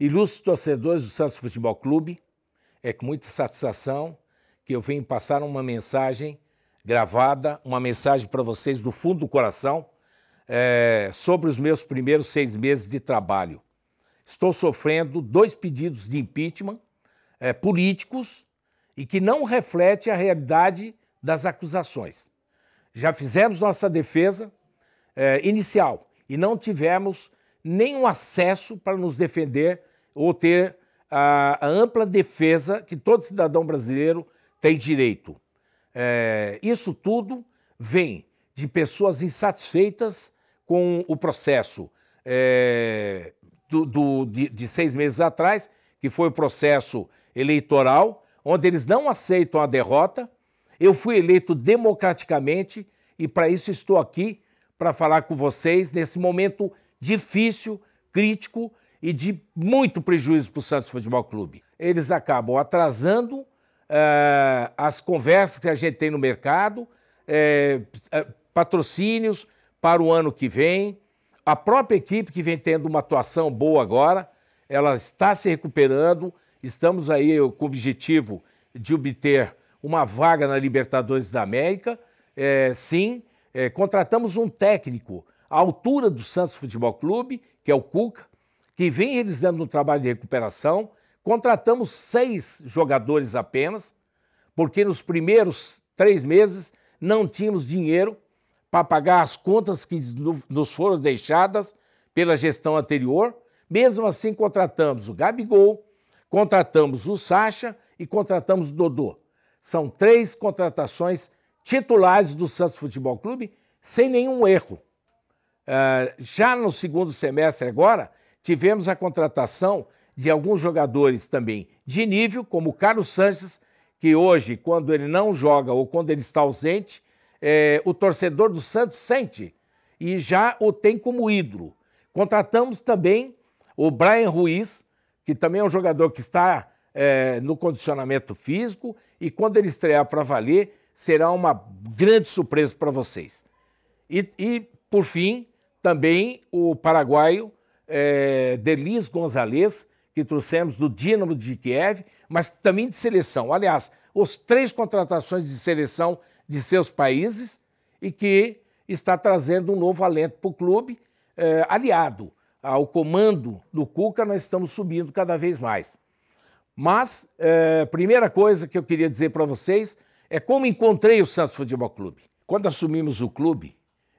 Ilustres torcedores do Santos Futebol Clube, é com muita satisfação que eu venho passar uma mensagem gravada, uma mensagem para vocês do fundo do coração é, sobre os meus primeiros seis meses de trabalho. Estou sofrendo dois pedidos de impeachment é, políticos e que não reflete a realidade das acusações. Já fizemos nossa defesa é, inicial e não tivemos nenhum acesso para nos defender ou ter a, a ampla defesa que todo cidadão brasileiro tem direito. É, isso tudo vem de pessoas insatisfeitas com o processo é, do, do, de, de seis meses atrás, que foi o processo eleitoral, onde eles não aceitam a derrota. Eu fui eleito democraticamente e para isso estou aqui para falar com vocês nesse momento difícil, crítico e de muito prejuízo para o Santos Futebol Clube. Eles acabam atrasando é, as conversas que a gente tem no mercado, é, patrocínios para o ano que vem. A própria equipe que vem tendo uma atuação boa agora, ela está se recuperando. Estamos aí com o objetivo de obter uma vaga na Libertadores da América. É, sim, é, contratamos um técnico à altura do Santos Futebol Clube, que é o Cuca, que vem realizando um trabalho de recuperação. Contratamos seis jogadores apenas, porque nos primeiros três meses não tínhamos dinheiro para pagar as contas que nos foram deixadas pela gestão anterior. Mesmo assim, contratamos o Gabigol, contratamos o Sacha e contratamos o Dodô. São três contratações titulares do Santos Futebol Clube, sem nenhum erro. Ah, já no segundo semestre agora, tivemos a contratação de alguns jogadores também de nível, como o Carlos Sanches, que hoje, quando ele não joga ou quando ele está ausente, é, o torcedor do Santos sente e já o tem como ídolo. Contratamos também o Brian Ruiz, que também é um jogador que está é, no condicionamento físico e quando ele estrear para valer, será uma grande surpresa para vocês. E, e, por fim, também o paraguaio é, Delis Gonzalez, que trouxemos do Dinamo de Kiev, mas também de seleção. Aliás, os três contratações de seleção de seus países e que está trazendo um novo alento para o clube, é, aliado ao comando do Cuca, nós estamos subindo cada vez mais. Mas, é, primeira coisa que eu queria dizer para vocês é como encontrei o Santos Futebol Clube. Quando assumimos o clube,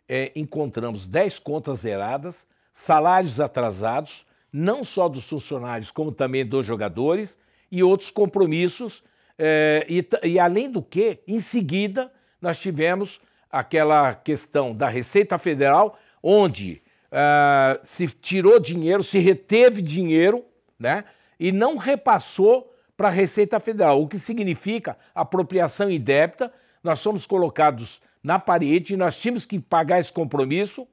é, encontramos 10 contas zeradas, salários atrasados, não só dos funcionários, como também dos jogadores, e outros compromissos. Eh, e, e, além do que, em seguida, nós tivemos aquela questão da Receita Federal, onde ah, se tirou dinheiro, se reteve dinheiro, né? E não repassou para a Receita Federal, o que significa apropriação indébita. Nós somos colocados na parede, nós tínhamos que pagar esse compromisso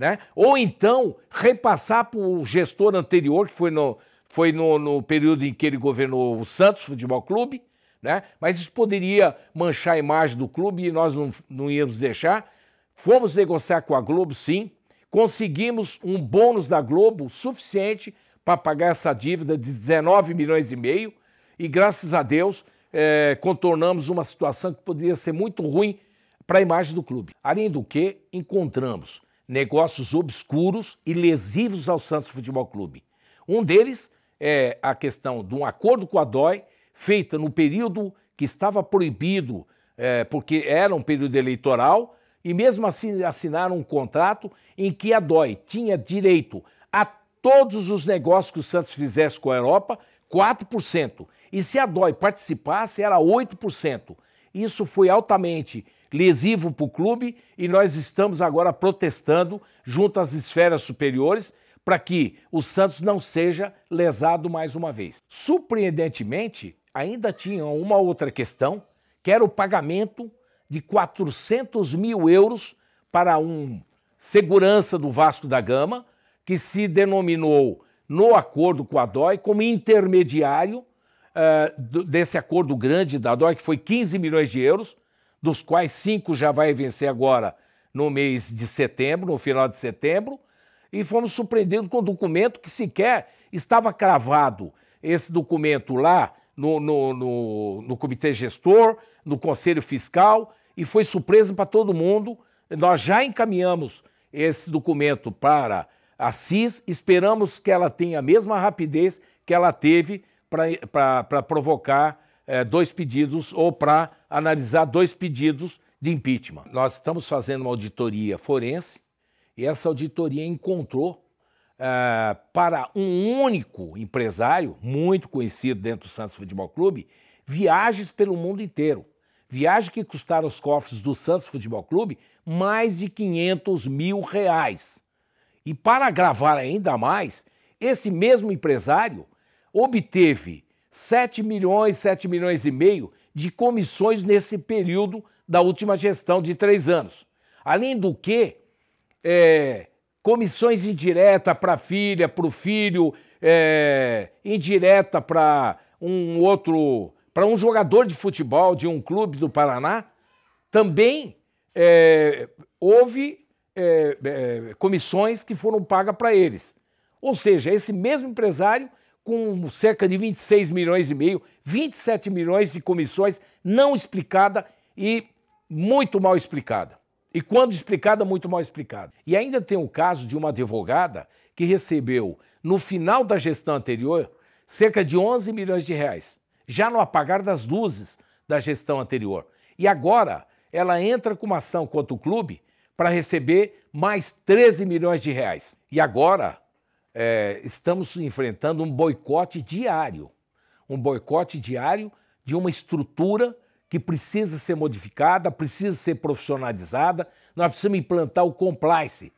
né? Ou então repassar para o gestor anterior, que foi no, foi no, no período em que ele governou o Santos Futebol Clube, né? Mas isso poderia manchar a imagem do clube e nós não, não íamos deixar. Fomos negociar com a Globo, sim. Conseguimos um bônus da Globo suficiente para pagar essa dívida de 19 milhões e meio. E graças a Deus é, contornamos uma situação que poderia ser muito ruim para a imagem do clube. Além do que, encontramos negócios obscuros e lesivos ao Santos Futebol Clube. Um deles é a questão de um acordo com a DOI, feita no período que estava proibido, é, porque era um período eleitoral, e mesmo assim assinaram um contrato em que a DOI tinha direito a todos os negócios que o Santos fizesse com a Europa, 4%. E se a DOI participasse, era 8%. Isso foi altamente lesivo para o clube e nós estamos agora protestando junto às esferas superiores para que o Santos não seja lesado mais uma vez. Surpreendentemente, ainda tinha uma outra questão, que era o pagamento de 400 mil euros para um segurança do Vasco da Gama, que se denominou no acordo com a DOI como intermediário uh, desse acordo grande da DOI, que foi 15 milhões de euros, dos quais cinco já vai vencer agora no mês de setembro, no final de setembro, e fomos surpreendidos com um documento que sequer estava cravado. Esse documento lá no, no, no, no comitê gestor, no conselho fiscal, e foi surpresa para todo mundo. Nós já encaminhamos esse documento para a CIS, esperamos que ela tenha a mesma rapidez que ela teve para provocar é, dois pedidos ou para analisar dois pedidos de impeachment. Nós estamos fazendo uma auditoria forense e essa auditoria encontrou é, para um único empresário, muito conhecido dentro do Santos Futebol Clube, viagens pelo mundo inteiro. Viagem que custaram os cofres do Santos Futebol Clube mais de 500 mil reais. E para agravar ainda mais, esse mesmo empresário obteve 7 milhões, 7 milhões e meio de comissões nesse período da última gestão de três anos. Além do que, é, comissões indireta para a filha, para o filho, é, indireta para um outro, para um jogador de futebol de um clube do Paraná, também é, houve é, é, comissões que foram pagas para eles. Ou seja, esse mesmo empresário com cerca de 26 milhões e meio, 27 milhões de comissões não explicada e muito mal explicada. E quando explicada, muito mal explicada. E ainda tem o caso de uma advogada que recebeu, no final da gestão anterior, cerca de 11 milhões de reais, já no apagar das luzes da gestão anterior. E agora ela entra com uma ação contra o clube para receber mais 13 milhões de reais. E agora é, estamos enfrentando um boicote diário um boicote diário de uma estrutura que precisa ser modificada, precisa ser profissionalizada. Nós precisamos implantar o complice.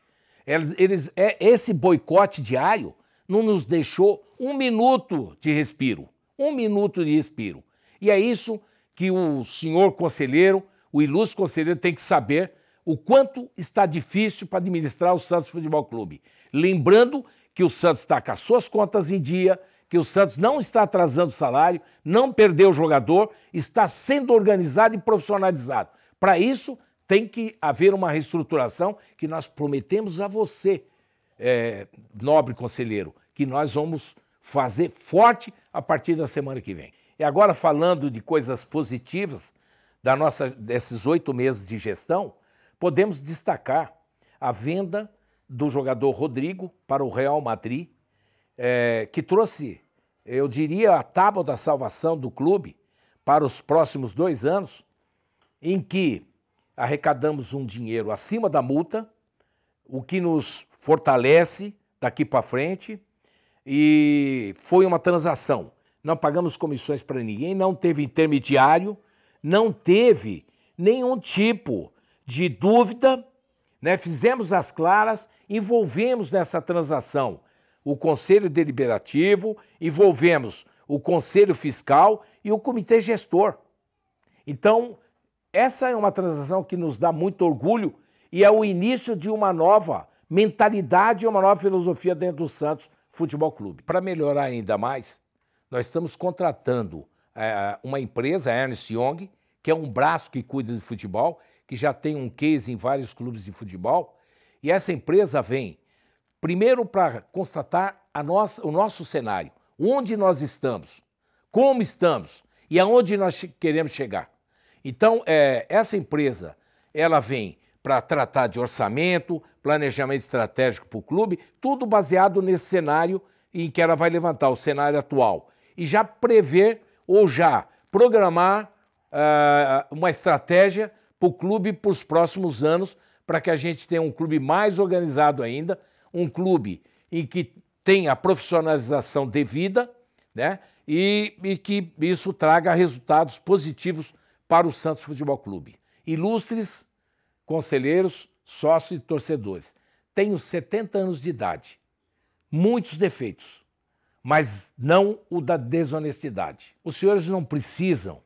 Eles, eles, é, esse boicote diário não nos deixou um minuto de respiro. Um minuto de respiro. E é isso que o senhor conselheiro, o ilustre conselheiro, tem que saber o quanto está difícil para administrar o Santos Futebol Clube. Lembrando que o Santos está com as suas contas em dia, que o Santos não está atrasando o salário, não perdeu o jogador, está sendo organizado e profissionalizado. Para isso, tem que haver uma reestruturação que nós prometemos a você, é, nobre conselheiro, que nós vamos fazer forte a partir da semana que vem. E agora, falando de coisas positivas da nossa, desses oito meses de gestão, podemos destacar a venda do jogador Rodrigo para o Real Madrid, é, que trouxe, eu diria, a tábua da salvação do clube para os próximos dois anos, em que arrecadamos um dinheiro acima da multa, o que nos fortalece daqui para frente, e foi uma transação. Não pagamos comissões para ninguém, não teve intermediário, não teve nenhum tipo de dúvida né? Fizemos as claras, envolvemos nessa transação o Conselho Deliberativo, envolvemos o Conselho Fiscal e o Comitê Gestor. Então, essa é uma transação que nos dá muito orgulho e é o início de uma nova mentalidade e uma nova filosofia dentro do Santos Futebol Clube. Para melhorar ainda mais, nós estamos contratando é, uma empresa, a Ernst Young, que é um braço que cuida de futebol, que já tem um case em vários clubes de futebol, e essa empresa vem primeiro para constatar nossa, o nosso cenário, onde nós estamos, como estamos e aonde nós queremos chegar. Então, é, essa empresa, ela vem para tratar de orçamento, planejamento estratégico para o clube, tudo baseado nesse cenário em que ela vai levantar, o cenário atual, e já prever ou já programar uh, uma estratégia para o clube para os próximos anos, para que a gente tenha um clube mais organizado ainda, um clube em que tenha a profissionalização devida, né? E, e que isso traga resultados positivos para o Santos Futebol Clube. Ilustres conselheiros, sócios e torcedores. Tenho 70 anos de idade, muitos defeitos, mas não o da desonestidade. Os senhores não precisam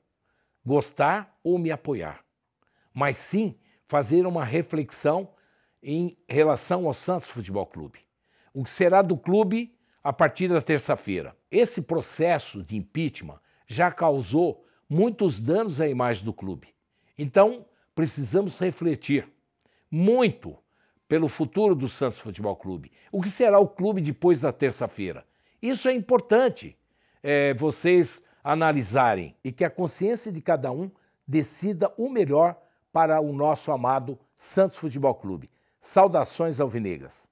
gostar ou me apoiar mas sim fazer uma reflexão em relação ao Santos Futebol Clube. O que será do clube a partir da terça-feira? Esse processo de impeachment já causou muitos danos à imagem do clube. Então, precisamos refletir muito pelo futuro do Santos Futebol Clube. O que será o clube depois da terça-feira? Isso é importante é, vocês analisarem e que a consciência de cada um decida o melhor para o nosso amado Santos Futebol Clube. Saudações alvinegras.